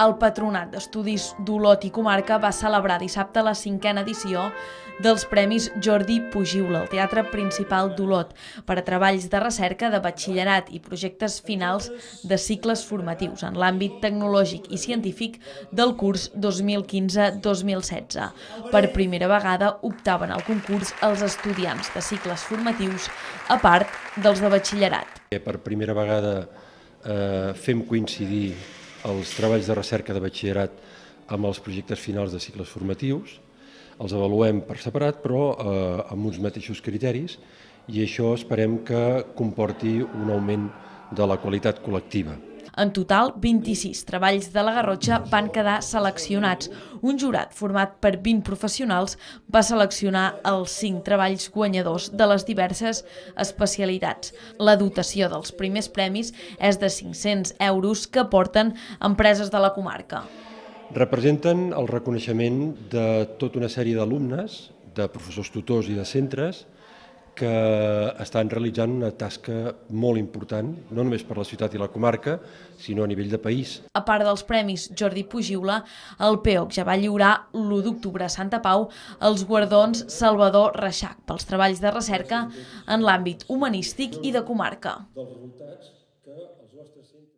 El Patronat d'Estudis d'Olot i Comarca va celebrar dissabte la cinquena edició dels Premis Jordi Pugiula al Teatre Principal d'Olot per a treballs de recerca de batxillerat i projectes finals de cicles formatius en l'àmbit tecnològic i científic del curs 2015-2016. Per primera vegada optaven al concurs els estudiants de cicles formatius a part dels de batxillerat. Per primera vegada eh, fem coincidir els treballs de recerca de batxillerat amb els projectes finals de cicles formatius, els avaluem per separat però eh, amb uns mateixos criteris i això esperem que comporti un augment de la qualitat col·lectiva. En total, 26 treballs de la Garrotxa van quedar seleccionats. Un jurat format per 20 professionals va seleccionar els 5 treballs guanyadors de les diverses especialitats. La dotació dels primers premis és de 500 euros que porten empreses de la comarca. Representen el reconeixement de tota una sèrie d'alumnes, de professors tutors i de centres, que estan realitzant una tasca molt important, no només per la ciutat i la comarca, sinó a nivell de país. A part dels premis Jordi Pugiula, el PEOC ja va lliurar l'1 d'octubre a Santa Pau els guardons Salvador Reixac pels treballs de recerca en l'àmbit humanístic i de comarca. Dels resultats que els vostres